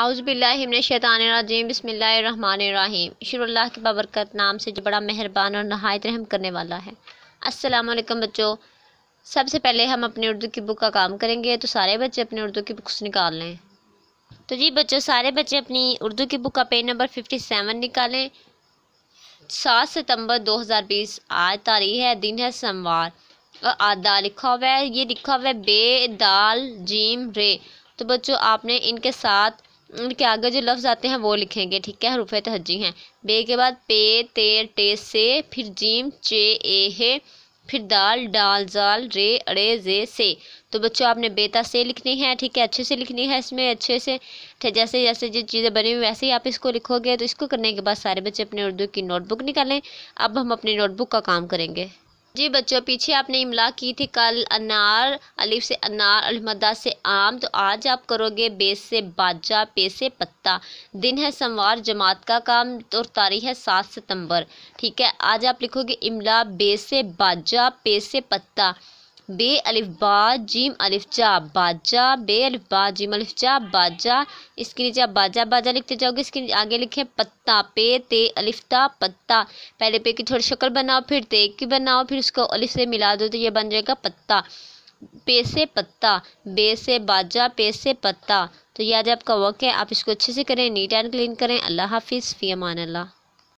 आउज़बिल्लाशैतानरजीम बसमीम शुरल्ला के बबरक़त नाम से जो बड़ा मेहरबान और नहायत रहम करने वाला है वालेकुम बच्चों सबसे पहले हम अपनी उर्दू की बुक का काम करेंगे तो सारे बच्चे अपनी उर्दू की बुक्स निकाल लें तो जी बच्चों सारे बच्चे अपनी उर्दू की बुक का पेज नंबर फिफ्टी सेवन निकालें सात सितंबर दो हज़ार बीस आज तारीख है दिन है सोमवार और आदा लिखा हुआ है ये लिखा हुआ है बे दाल जीम रे तो बच्चों आपने इनके साथ उनके आगे जो लफ्ज़ आते हैं वो लिखेंगे ठीक है हरूफ तहजी हैं बे के बाद पे ते टे से फिर जीम चे ए है फिर दाल डाल जाल रे अड़े जे से तो बच्चों आपने बेता से लिखनी है ठीक है अच्छे से लिखनी है इसमें अच्छे से जैसे जैसे जो चीज़ें बनी हुई वैसे ही आप इसको लिखोगे तो इसको करने के बाद सारे बच्चे अपने उर्दू की नोटबुक निकालें अब हम अपनी नोटबुक का काम करेंगे जी बच्चों पीछे आपने इमला की थी कल अनार अलिफ से अनार अलमदा से आम तो आज आप करोगे बेस से बाजा पे से पत्ता दिन है सोमवार जमात का काम और तारीख है सात सितंबर ठीक है आज आप लिखोगे इमला बेस से बाजा पे से पत्ता बे अलिफ बा जीम अलिफ जा बाजा बे अलिफ बा जीम अलिफ जा बाजा इसके नीचे आप बाजा बाजा लिखते जाओगे इसके आगे लिखे पत्ता पे ते अलिफ ता पत्ता पहले पे की थोड़ी शक्ल बनाओ फिर ते की बनाओ फिर उसको अलिफ से मिला दो तो ये बन जाएगा पत्ता पे से पत्ता बे से बाजा पे से पत्ता तो ये आज आपका वर्क है आप इसको अच्छे से करें नीट एंड क्लीन करें अल्लाह हाफिज़ फ़ी अमान अल्लाह